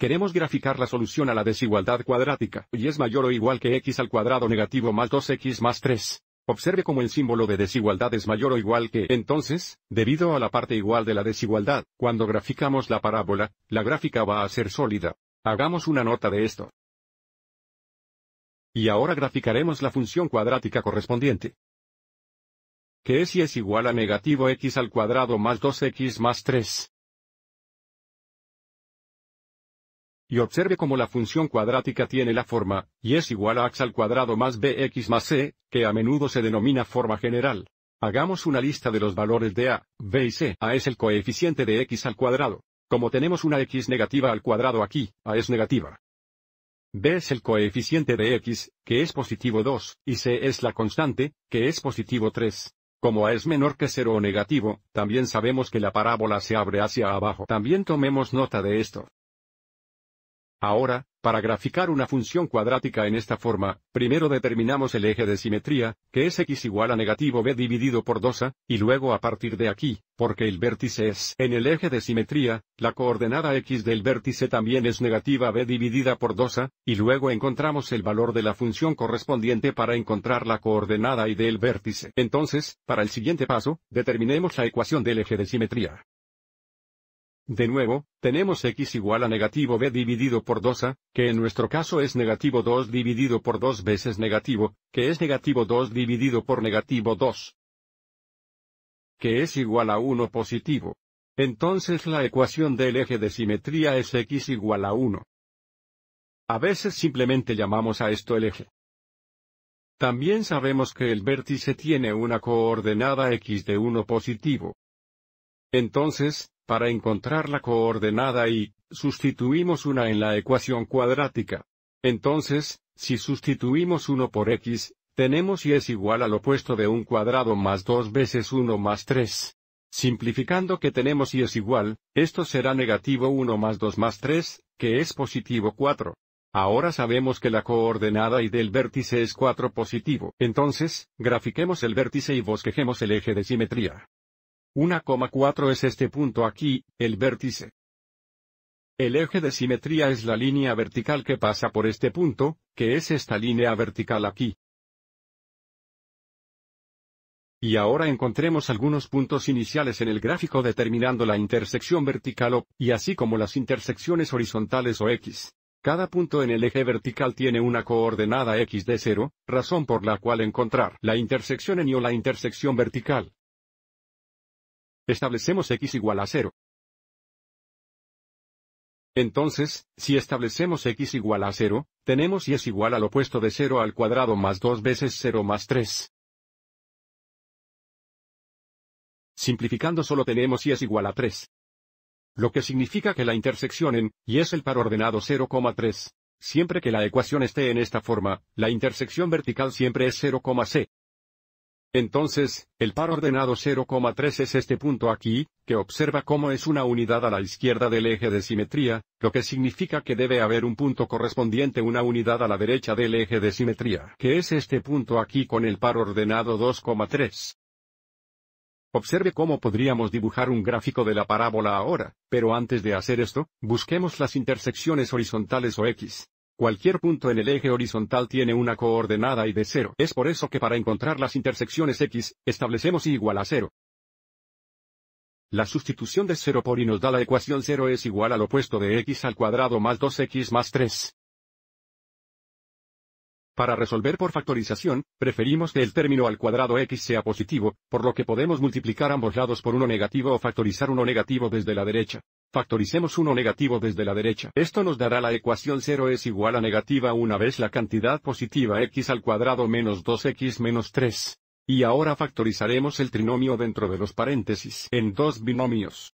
Queremos graficar la solución a la desigualdad cuadrática y es mayor o igual que x al cuadrado negativo más 2x más 3. Observe cómo el símbolo de desigualdad es mayor o igual que entonces, debido a la parte igual de la desigualdad, cuando graficamos la parábola, la gráfica va a ser sólida. Hagamos una nota de esto. Y ahora graficaremos la función cuadrática correspondiente. Que es y es igual a negativo x al cuadrado más 2x más 3. y observe cómo la función cuadrática tiene la forma, y es igual a x al cuadrado más bx más c, que a menudo se denomina forma general. Hagamos una lista de los valores de a, b y c. a es el coeficiente de x al cuadrado. Como tenemos una x negativa al cuadrado aquí, a es negativa. b es el coeficiente de x, que es positivo 2, y c es la constante, que es positivo 3. Como a es menor que 0 o negativo, también sabemos que la parábola se abre hacia abajo. También tomemos nota de esto. Ahora, para graficar una función cuadrática en esta forma, primero determinamos el eje de simetría, que es x igual a negativo b dividido por 2a, y luego a partir de aquí, porque el vértice es en el eje de simetría, la coordenada x del vértice también es negativa b dividida por 2a, y luego encontramos el valor de la función correspondiente para encontrar la coordenada y del vértice. Entonces, para el siguiente paso, determinemos la ecuación del eje de simetría. De nuevo, tenemos x igual a negativo b dividido por 2a, que en nuestro caso es negativo 2 dividido por 2 veces negativo, que es negativo 2 dividido por negativo 2, que es igual a 1 positivo. Entonces la ecuación del eje de simetría es x igual a 1. A veces simplemente llamamos a esto el eje. También sabemos que el vértice tiene una coordenada x de 1 positivo. Entonces, para encontrar la coordenada y, sustituimos una en la ecuación cuadrática. Entonces, si sustituimos 1 por x, tenemos y es igual al opuesto de un cuadrado más 2 veces 1 más 3. Simplificando que tenemos y es igual, esto será negativo 1 más 2 más 3, que es positivo 4. Ahora sabemos que la coordenada y del vértice es 4 positivo. Entonces, grafiquemos el vértice y bosquejemos el eje de simetría. 1,4 es este punto aquí, el vértice. El eje de simetría es la línea vertical que pasa por este punto, que es esta línea vertical aquí. Y ahora encontremos algunos puntos iniciales en el gráfico determinando la intersección vertical o, y así como las intersecciones horizontales o x. Cada punto en el eje vertical tiene una coordenada x de 0, razón por la cual encontrar la intersección en y o la intersección vertical establecemos x igual a 0. Entonces, si establecemos x igual a 0, tenemos y es igual al opuesto de 0 al cuadrado más 2 veces 0 más 3. Simplificando solo tenemos y es igual a 3. Lo que significa que la intersección en, y es el par ordenado 0,3. Siempre que la ecuación esté en esta forma, la intersección vertical siempre es 0, c. Entonces, el par ordenado 0,3 es este punto aquí, que observa cómo es una unidad a la izquierda del eje de simetría, lo que significa que debe haber un punto correspondiente una unidad a la derecha del eje de simetría, que es este punto aquí con el par ordenado 2,3. Observe cómo podríamos dibujar un gráfico de la parábola ahora, pero antes de hacer esto, busquemos las intersecciones horizontales o X. Cualquier punto en el eje horizontal tiene una coordenada y de cero. Es por eso que para encontrar las intersecciones x, establecemos y igual a cero. La sustitución de 0 por y nos da la ecuación 0 es igual al opuesto de x al cuadrado más 2x más 3. Para resolver por factorización, preferimos que el término al cuadrado x sea positivo, por lo que podemos multiplicar ambos lados por uno negativo o factorizar uno negativo desde la derecha. Factoricemos uno negativo desde la derecha. Esto nos dará la ecuación 0 es igual a negativa una vez la cantidad positiva x al cuadrado menos 2x menos 3. Y ahora factorizaremos el trinomio dentro de los paréntesis en dos binomios.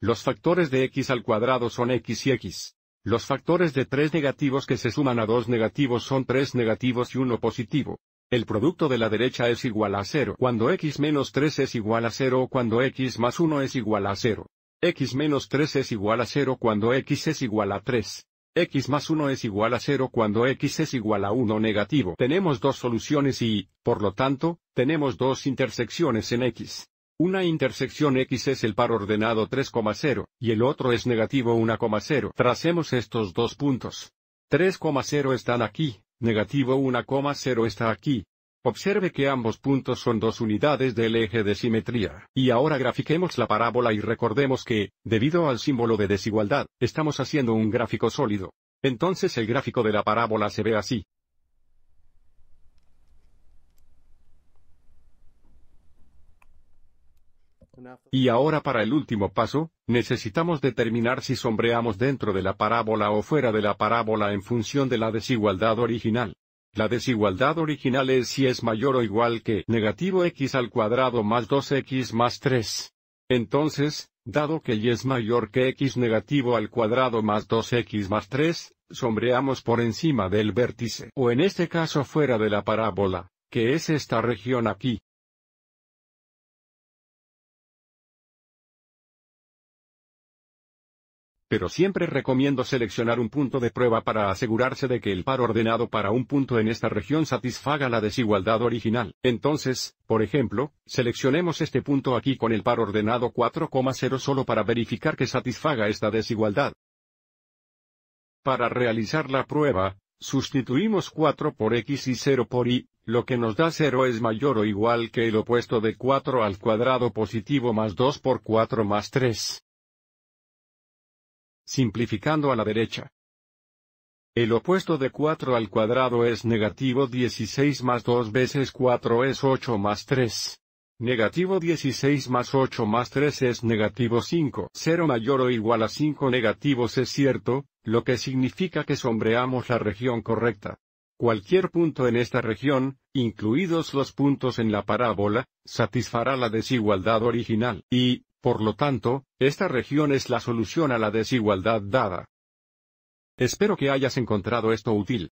Los factores de x al cuadrado son x y x. Los factores de 3 negativos que se suman a 2 negativos son 3 negativos y 1 positivo. El producto de la derecha es igual a 0 cuando x menos 3 es igual a 0 o cuando x más 1 es igual a 0. x menos 3 es igual a 0 cuando x es igual a 3. x más 1 es igual a 0 cuando x es igual a 1 negativo. Tenemos dos soluciones y, por lo tanto, tenemos dos intersecciones en x. Una intersección X es el par ordenado 3,0, y el otro es negativo 1,0. Tracemos estos dos puntos. 3,0 están aquí, negativo 1,0 está aquí. Observe que ambos puntos son dos unidades del eje de simetría. Y ahora grafiquemos la parábola y recordemos que, debido al símbolo de desigualdad, estamos haciendo un gráfico sólido. Entonces el gráfico de la parábola se ve así. Y ahora para el último paso, necesitamos determinar si sombreamos dentro de la parábola o fuera de la parábola en función de la desigualdad original. La desigualdad original es si es mayor o igual que negativo x al cuadrado más 2x más 3. Entonces, dado que y es mayor que x negativo al cuadrado más 2x más 3, sombreamos por encima del vértice o en este caso fuera de la parábola, que es esta región aquí. pero siempre recomiendo seleccionar un punto de prueba para asegurarse de que el par ordenado para un punto en esta región satisfaga la desigualdad original. Entonces, por ejemplo, seleccionemos este punto aquí con el par ordenado 4,0 solo para verificar que satisfaga esta desigualdad. Para realizar la prueba, sustituimos 4 por x y 0 por y, lo que nos da 0 es mayor o igual que el opuesto de 4 al cuadrado positivo más 2 por 4 más 3. Simplificando a la derecha. El opuesto de 4 al cuadrado es negativo 16 más 2 veces 4 es 8 más 3. Negativo 16 más 8 más 3 es negativo 5. 0 mayor o igual a 5 negativos es cierto, lo que significa que sombreamos la región correcta. Cualquier punto en esta región, incluidos los puntos en la parábola, satisfará la desigualdad original y, por lo tanto, esta región es la solución a la desigualdad dada. Espero que hayas encontrado esto útil.